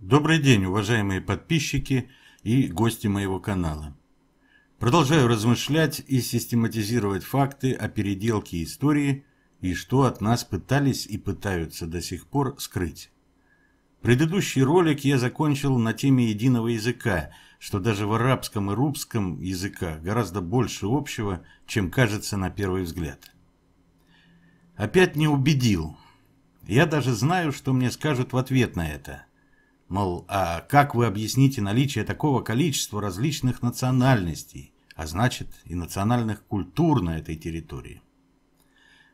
Добрый день, уважаемые подписчики и гости моего канала. Продолжаю размышлять и систематизировать факты о переделке истории и что от нас пытались и пытаются до сих пор скрыть. Предыдущий ролик я закончил на теме единого языка, что даже в арабском и рубском языках гораздо больше общего, чем кажется на первый взгляд. Опять не убедил. Я даже знаю, что мне скажут в ответ на это – Мол, а как вы объясните наличие такого количества различных национальностей, а значит и национальных культур на этой территории?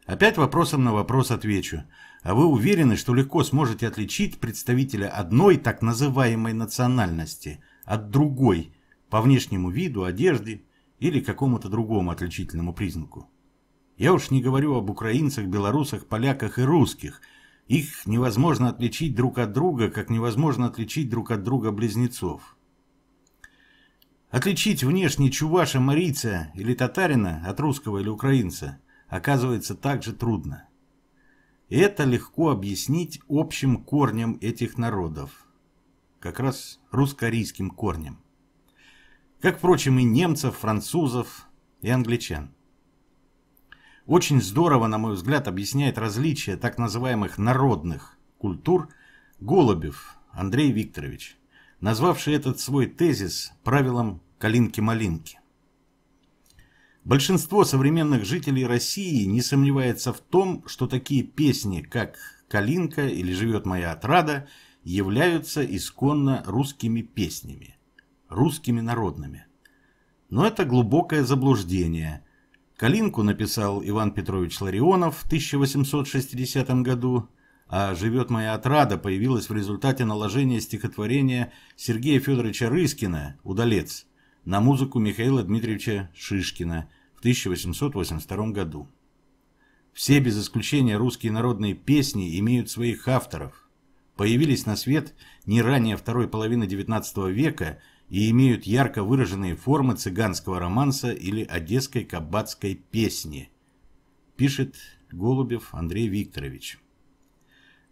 Опять вопросом на вопрос отвечу. А вы уверены, что легко сможете отличить представителя одной так называемой национальности от другой по внешнему виду, одежде или какому-то другому отличительному признаку? Я уж не говорю об украинцах, белорусах, поляках и русских – их невозможно отличить друг от друга, как невозможно отличить друг от друга близнецов. Отличить внешне чуваша, марийца или татарина от русского или украинца оказывается также трудно. Это легко объяснить общим корнем этих народов, как раз русско-арийским корнем, как, впрочем, и немцев, французов и англичан. Очень здорово, на мой взгляд, объясняет различие так называемых народных культур Голубев Андрей Викторович, назвавший этот свой тезис правилом «калинки-малинки». Большинство современных жителей России не сомневается в том, что такие песни, как «Калинка» или «Живет моя отрада» являются исконно русскими песнями, русскими народными. Но это глубокое заблуждение – Калинку написал Иван Петрович Ларионов в 1860 году, а «Живет моя отрада» появилась в результате наложения стихотворения Сергея Федоровича Рыскина «Удалец» на музыку Михаила Дмитриевича Шишкина в 1882 году. Все без исключения русские народные песни имеют своих авторов. Появились на свет не ранее второй половины XIX века – и имеют ярко выраженные формы цыганского романса или одесской кабацкой песни, пишет Голубев Андрей Викторович.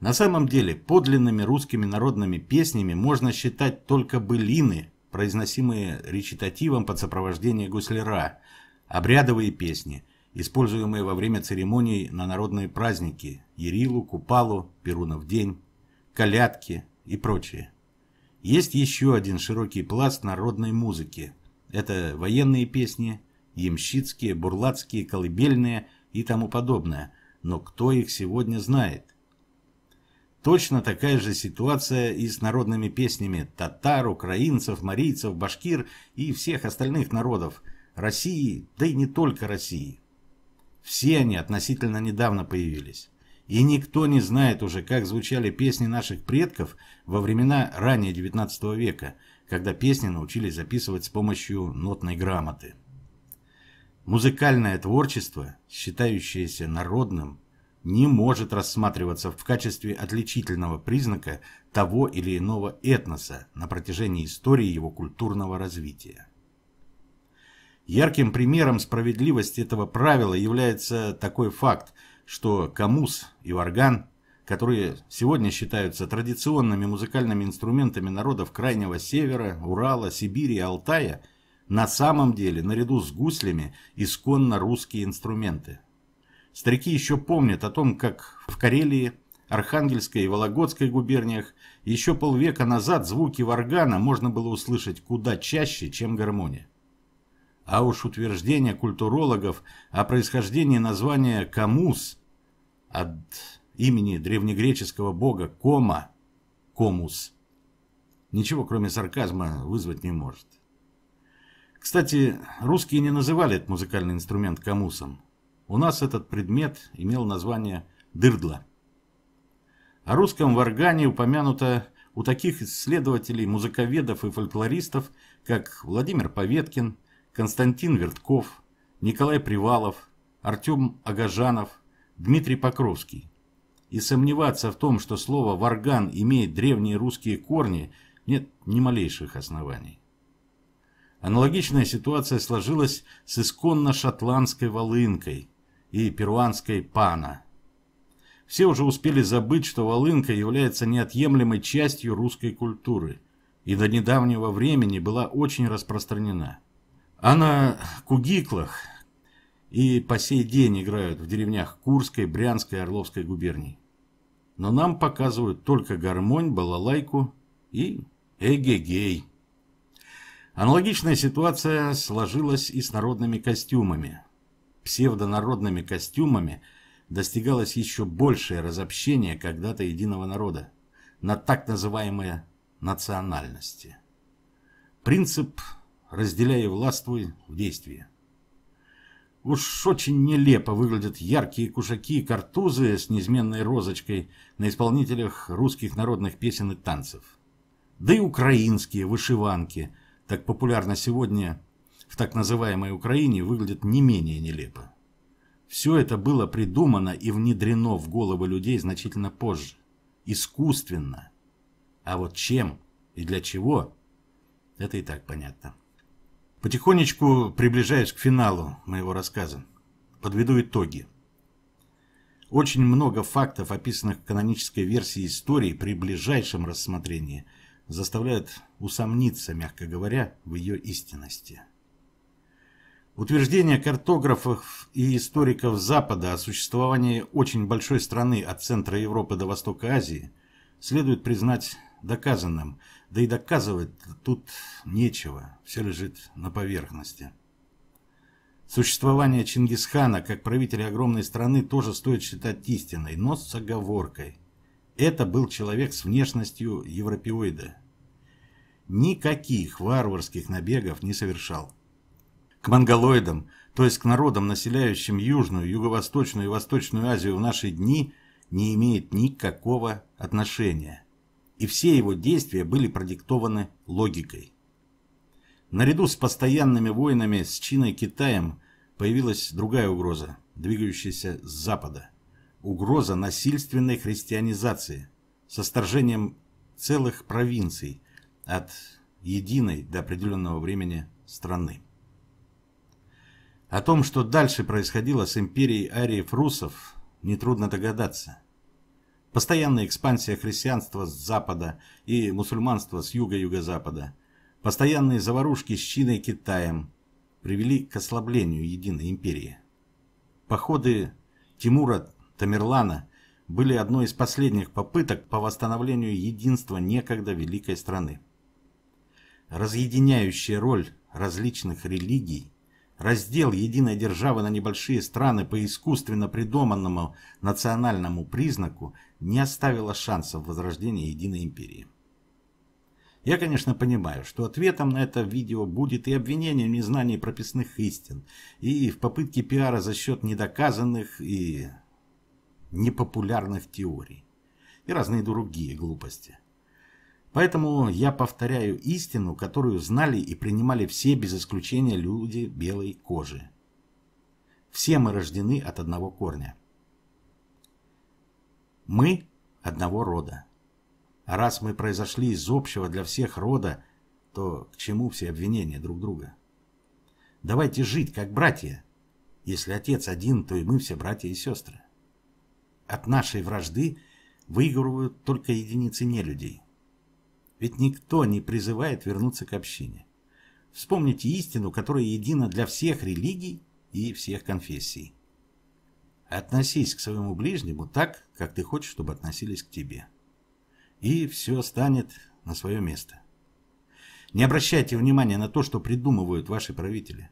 На самом деле, подлинными русскими народными песнями можно считать только былины, произносимые речитативом под сопровождение гуслера, обрядовые песни, используемые во время церемоний на народные праздники, Ерилу, Купалу, Перунов день, колядки и прочее. Есть еще один широкий пласт народной музыки. Это военные песни, ямщицкие, бурлацкие, колыбельные и тому подобное. Но кто их сегодня знает? Точно такая же ситуация и с народными песнями татар, украинцев, марийцев, башкир и всех остальных народов России, да и не только России. Все они относительно недавно появились. И никто не знает уже, как звучали песни наших предков во времена ранее XIX века, когда песни научились записывать с помощью нотной грамоты. Музыкальное творчество, считающееся народным, не может рассматриваться в качестве отличительного признака того или иного этноса на протяжении истории его культурного развития. Ярким примером справедливости этого правила является такой факт – что камус и варган, которые сегодня считаются традиционными музыкальными инструментами народов Крайнего Севера, Урала, Сибири и Алтая, на самом деле, наряду с гуслями, исконно русские инструменты. Старики еще помнят о том, как в Карелии, Архангельской и Вологодской губерниях еще полвека назад звуки варгана можно было услышать куда чаще, чем гармония. А уж утверждение культурологов о происхождении названия «камус» от имени древнегреческого бога Кома, Комус, ничего кроме сарказма вызвать не может. Кстати, русские не называли этот музыкальный инструмент камусом. У нас этот предмет имел название дырдла. О русском варгане упомянуто у таких исследователей, музыковедов и фольклористов, как Владимир Поветкин – Константин Вертков, Николай Привалов, Артем Агажанов, Дмитрий Покровский. И сомневаться в том, что слово «варган» имеет древние русские корни, нет ни малейших оснований. Аналогичная ситуация сложилась с исконно шотландской волынкой и перуанской пана. Все уже успели забыть, что волынка является неотъемлемой частью русской культуры и до недавнего времени была очень распространена. А на кугиклах и по сей день играют в деревнях Курской, Брянской, Орловской губерний. Но нам показывают только гармонь, балалайку и эгегей. Аналогичная ситуация сложилась и с народными костюмами. Псевдонародными костюмами достигалось еще большее разобщение когда-то единого народа на так называемые национальности. Принцип разделяя и властвуй в действии. Уж очень нелепо выглядят яркие кушаки и картузы с неизменной розочкой на исполнителях русских народных песен и танцев. Да и украинские вышиванки, так популярно сегодня в так называемой Украине, выглядят не менее нелепо. Все это было придумано и внедрено в головы людей значительно позже, искусственно. А вот чем и для чего, это и так понятно. Потихонечку приближаюсь к финалу моего рассказа. Подведу итоги. Очень много фактов, описанных в канонической версии истории при ближайшем рассмотрении, заставляют усомниться, мягко говоря, в ее истинности. Утверждение картографов и историков Запада о существовании очень большой страны от центра Европы до Востока Азии следует признать доказанным – да и доказывать тут нечего, все лежит на поверхности. Существование Чингисхана как правителя огромной страны тоже стоит считать истиной, но с оговоркой. Это был человек с внешностью европеоида. Никаких варварских набегов не совершал. К монголоидам, то есть к народам, населяющим Южную, Юго-Восточную и Восточную Азию в наши дни, не имеет никакого отношения – и все его действия были продиктованы логикой. Наряду с постоянными войнами с Чиной и Китаем появилась другая угроза, двигающаяся с Запада. Угроза насильственной христианизации со сторжением целых провинций от единой до определенного времени страны. О том, что дальше происходило с империей ариев-русов, нетрудно догадаться – Постоянная экспансия христианства с запада и мусульманства с юга-юго-запада. Постоянные заварушки с Чиной и Китаем привели к ослаблению единой империи. Походы Тимура Тамерлана были одной из последних попыток по восстановлению единства некогда великой страны. Разъединяющая роль различных религий – Раздел единой державы на небольшие страны по искусственно придуманному национальному признаку не оставило шансов возрождения единой империи. Я, конечно, понимаю, что ответом на это видео будет и обвинение в незнании прописных истин, и в попытке пиара за счет недоказанных и непопулярных теорий, и разные другие глупости. Поэтому я повторяю истину, которую знали и принимали все без исключения люди белой кожи. Все мы рождены от одного корня. Мы одного рода. А раз мы произошли из общего для всех рода, то к чему все обвинения друг друга? Давайте жить как братья. Если отец один, то и мы все братья и сестры. От нашей вражды выигрывают только единицы нелюдей – ведь никто не призывает вернуться к общине. Вспомните истину, которая едина для всех религий и всех конфессий. Относись к своему ближнему так, как ты хочешь, чтобы относились к тебе. И все станет на свое место. Не обращайте внимания на то, что придумывают ваши правители.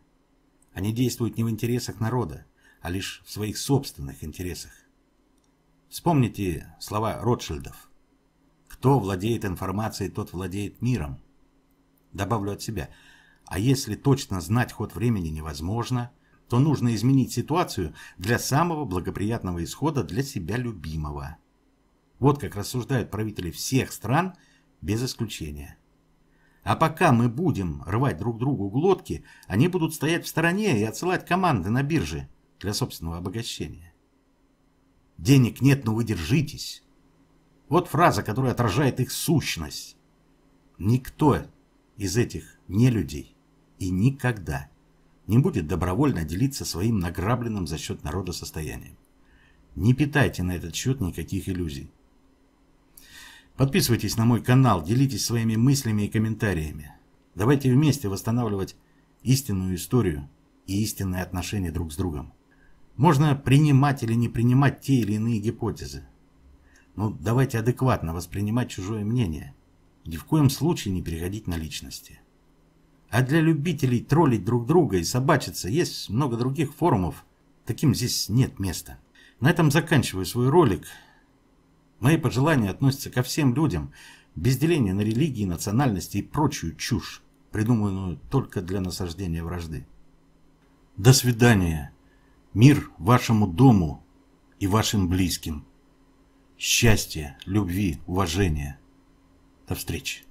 Они действуют не в интересах народа, а лишь в своих собственных интересах. Вспомните слова Ротшильдов – кто владеет информацией, тот владеет миром. Добавлю от себя. А если точно знать ход времени невозможно, то нужно изменить ситуацию для самого благоприятного исхода для себя любимого. Вот как рассуждают правители всех стран, без исключения. А пока мы будем рвать друг другу глотки, они будут стоять в стороне и отсылать команды на бирже для собственного обогащения. Денег нет, но вы держитесь. Вот фраза, которая отражает их сущность. Никто из этих нелюдей и никогда не будет добровольно делиться своим награбленным за счет народа состоянием. Не питайте на этот счет никаких иллюзий. Подписывайтесь на мой канал, делитесь своими мыслями и комментариями. Давайте вместе восстанавливать истинную историю и истинные отношения друг с другом. Можно принимать или не принимать те или иные гипотезы, ну давайте адекватно воспринимать чужое мнение. Ни в коем случае не переходить на личности. А для любителей троллить друг друга и собачиться есть много других форумов. Таким здесь нет места. На этом заканчиваю свой ролик. Мои пожелания относятся ко всем людям, без деления на религии, национальности и прочую чушь, придуманную только для насаждения вражды. До свидания. Мир вашему дому и вашим близким счастья, любви, уважения. До встречи.